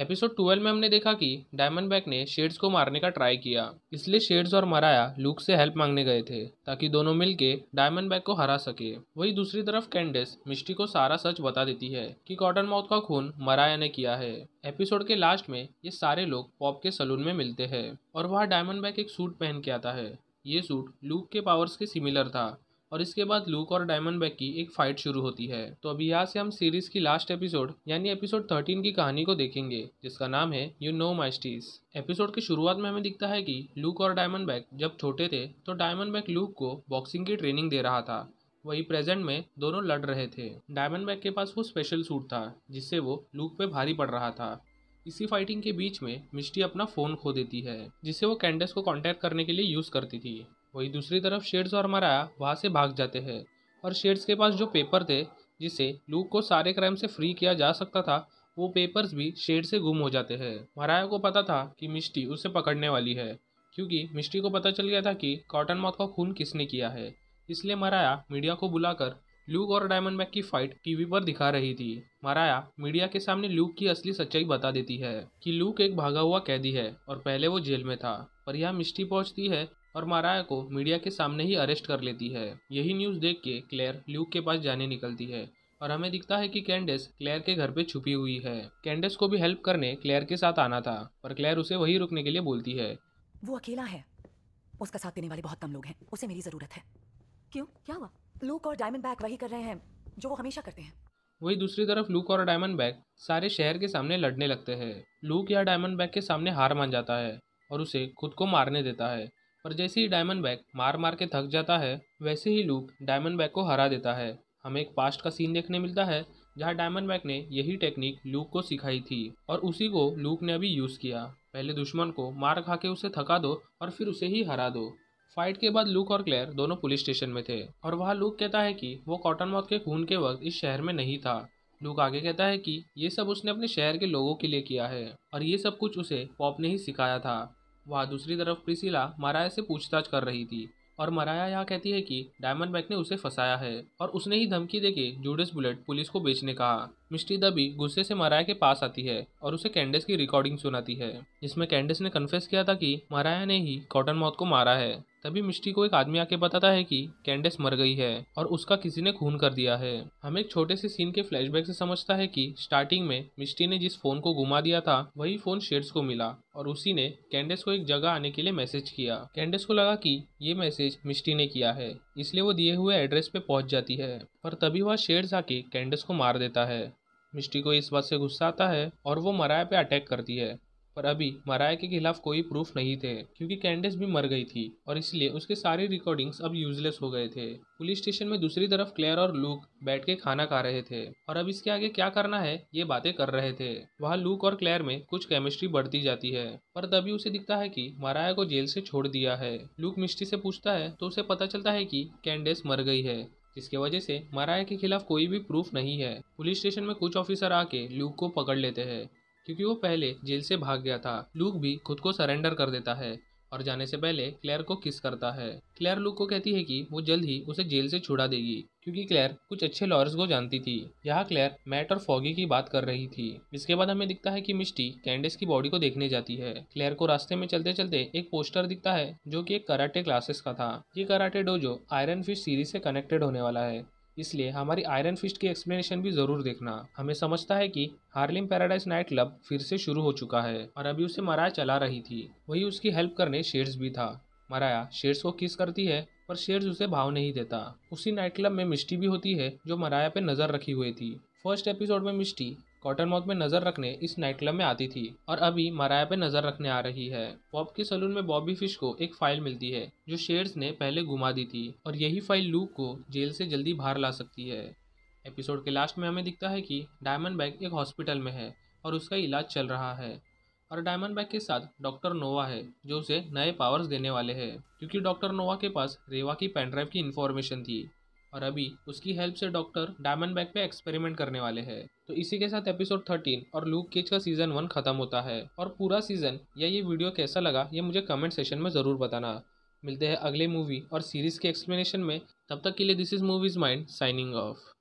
episode 12 में हमने देखा कि डायमंड बैक ने शेड्स को मारने का ट्राई किया इसलिए शेड्स और मराया लूक से हेल्प मांगने गए थे ताकि दोनों मिलके डायमंड बैक को हरा सके वहीं दूसरी तरफ कैंडिस मिस्टी को सारा सच बता देती है कि कॉटन माउथ का खून मराया ने किया है एपिसोड के लास्ट में ये सारे लोग पॉप के सलून में मिलते हैं और वहाँ डायमंड बैक एक सूट पहन के आता है ये सूट लूक के पावर्स के सिमिलर था और इसके बाद लूक और डायमंड बैग की एक फाइट शुरू होती है तो अभी यहाँ से हम सीरीज की लास्ट एपिसोड यानी एपिसोड थर्टीन की कहानी को देखेंगे जिसका नाम है यू नो माइस्टीज एपिसोड की शुरुआत में हमें दिखता है कि लूक और डायमंड बैग जब छोटे थे तो डायमंड बैक लूक को बॉक्सिंग की ट्रेनिंग दे रहा था वही प्रेजेंट में दोनों लड़ रहे थे डायमंड बैग के पास वो स्पेशल सूट था जिससे वो लूक पे भारी पड़ रहा था इसी फाइटिंग के बीच में मिस्टी अपना फ़ोन खो देती है जिसे वो कैंडस को कांटेक्ट करने के लिए यूज़ करती थी वहीं दूसरी तरफ शेड्स और मराया वहाँ से भाग जाते हैं और शेड्स के पास जो पेपर थे जिसे लूक को सारे क्राइम से फ्री किया जा सकता था वो पेपर्स भी शेड से गुम हो जाते हैं मराया को पता था कि मिस्टी उसे पकड़ने वाली है क्योंकि मिस्टी को पता चल गया था कि कॉटन मौत का खून किसने किया है इसलिए मराया मीडिया को बुलाकर लूक और डायमंड बैग की फाइट टीवी पर दिखा रही थी मराया मीडिया के सामने लूक की असली सच्चाई बता देती है कि लूक एक भागा हुआ कैदी है और पहले वो जेल में था पर यह मिस्टी पहुंचती है और माराया को मीडिया के सामने ही अरेस्ट कर लेती है यही न्यूज़ देख के क्लेयर ल्यूक के पास जाने निकलती है और हमें दिखता है कि कैंडेस क्लेयर के घर पे छुपी हुई है कैंडेस को भी हेल्प करने क्लेयर के साथ आना था पर क्लेयर उसे वही रुकने के लिए बोलती है वो अकेला है उसका साथ देने वाले बहुत कम लोग हैं उसे मेरी ज़रूरत है क्यों क्या हुआ लूक और डायमंड बैग वही कर रहे हैं जो वो हमेशा करते हैं वही दूसरी तरफ लूक और डायमंड बैग सारे शहर के सामने लड़ने लगते हैं लूक या डायमंड बैग के सामने हार मान जाता है और उसे खुद को मारने देता है पर जैसे ही डायमंड बैग मार मार के थक जाता है वैसे ही लूक डायमंड बैग को हरा देता है हमें एक पास्ट का सीन देखने मिलता है जहाँ डायमंड बैग ने यही टेक्निक लूक को सिखाई थी और उसी को लूक ने अभी यूज़ किया पहले दुश्मन को मार खा के उसे थका दो और फिर उसे ही हरा दो फाइट के बाद लूक और क्लेयर दोनों पुलिस स्टेशन में थे और वहाँ लूक कहता है कि वो कॉटन मौत के खून के वक्त इस शहर में नहीं था लूक आगे कहता है कि ये सब उसने अपने शहर के लोगों के लिए किया है और ये सब कुछ उसे पॉप ने ही सिखाया था वहाँ दूसरी तरफ प्रिसिला माराया से पूछताछ कर रही थी और मराया यह कहती है कि डायमंड बैक ने उसे फंसाया है और उसने ही धमकी देके जूडिस बुलेट पुलिस को बेचने कहा मिस्टी दबी गुस्से से मराया के पास आती है और उसे कैंडिस की रिकॉर्डिंग सुनाती है जिसमें कैंडिस ने कन्फेस किया था कि मराया ने ही कॉटन मौत को मारा है तभी मिस्टी को एक आदमी आके बताता है कि कैंडेस मर गई है और उसका किसी ने खून कर दिया है हम एक छोटे से सीन के फ्लैशबैक से समझता है कि स्टार्टिंग में मिस्टी ने जिस फोन को घुमा दिया था वही फोन शेड्स को मिला और उसी ने कैंडेस को एक जगह आने के लिए मैसेज किया कैंडेस को लगा कि ये मैसेज मिस्टी ने किया है इसलिए वो दिए हुए एड्रेस पे पहुंच जाती है पर तभी वह शेड्स आके कैंडेस को मार देता है मिस्टी को इस बात से गुस्सा आता है और वो मराया पे अटैक करती है पर अभी मराया के खिलाफ कोई प्रूफ नहीं थे क्योंकि कैंडिस भी मर गई थी और इसलिए उसके सारी रिकॉर्डिंग्स अब यूजलेस हो गए थे पुलिस स्टेशन में दूसरी तरफ क्लेयर और लूक बैठ के खाना खा रहे थे और अब इसके आगे क्या करना है ये बातें कर रहे थे वहाँ लूक और क्लेयर में कुछ केमिस्ट्री बढ़ती जाती है पर तभी उसे दिखता है की मराया को जेल से छोड़ दिया है लूक मिस्टी से पूछता है तो उसे पता चलता है की कैंडेस मर गई है जिसके वजह से मराया के खिलाफ कोई भी प्रूफ नहीं है पुलिस स्टेशन में कुछ ऑफिसर आके लूक को पकड़ लेते हैं क्योंकि वो पहले जेल से भाग गया था लूक भी खुद को सरेंडर कर देता है और जाने से पहले क्लेयर को किस करता है क्लेयर लुक को कहती है कि वो जल्द ही उसे जेल से छुड़ा देगी क्योंकि क्लेयर कुछ अच्छे लॉयर्स को जानती थी यहाँ क्लेयर मैट और फॉगी की बात कर रही थी इसके बाद हमें दिखता है कि मिस्टी कैंडिस की बॉडी को देखने जाती है क्लेयर को रास्ते में चलते चलते एक पोस्टर दिखता है जो कि एक कराटे क्लासेस का था ये karate dojo Iron Fist series से कनेक्टेड होने वाला है इसलिए हमारी आयरन फिस्ट की एक्सप्लेनेशन भी जरूर देखना हमें समझता है कि हार्लिम पैराडाइज नाइट क्लब फिर से शुरू हो चुका है और अभी उसे मराया चला रही थी वही उसकी हेल्प करने शेर्स भी था मराया शेर्स को किस करती है पर शेर्स उसे भाव नहीं देता उसी नाइट क्लब में मिस्टी भी होती है जो मराया पे नजर रखी हुई थी फर्स्ट एपिसोड में मिस्टी कॉटन माउथ में नज़र रखने इस नाइट क्लब में आती थी और अभी मराया पे नज़र रखने आ रही है बॉब के सलून में बॉबी फिश को एक फाइल मिलती है जो शेयर्स ने पहले घुमा दी थी और यही फाइल लूक को जेल से जल्दी बाहर ला सकती है एपिसोड के लास्ट में हमें दिखता है कि डायमंड बैग एक हॉस्पिटल में है और उसका इलाज चल रहा है और डायमंड बैग के साथ डॉक्टर नोवा है जो उसे नए पावर्स देने वाले हैं क्योंकि डॉक्टर नोवा के पास रेवा की पेनड्राइव की इन्फॉर्मेशन थी और अभी उसकी हेल्प से डॉक्टर डायमंड बैग पे एक्सपेरिमेंट करने वाले हैं तो इसी के साथ एपिसोड थर्टीन और लूक केज का सीजन वन खत्म होता है और पूरा सीजन या ये वीडियो कैसा लगा ये मुझे कमेंट सेशन में ज़रूर बताना मिलते हैं अगले मूवी और सीरीज़ के एक्सप्लेनेशन में तब तक के लिए this is Movies Mind signing of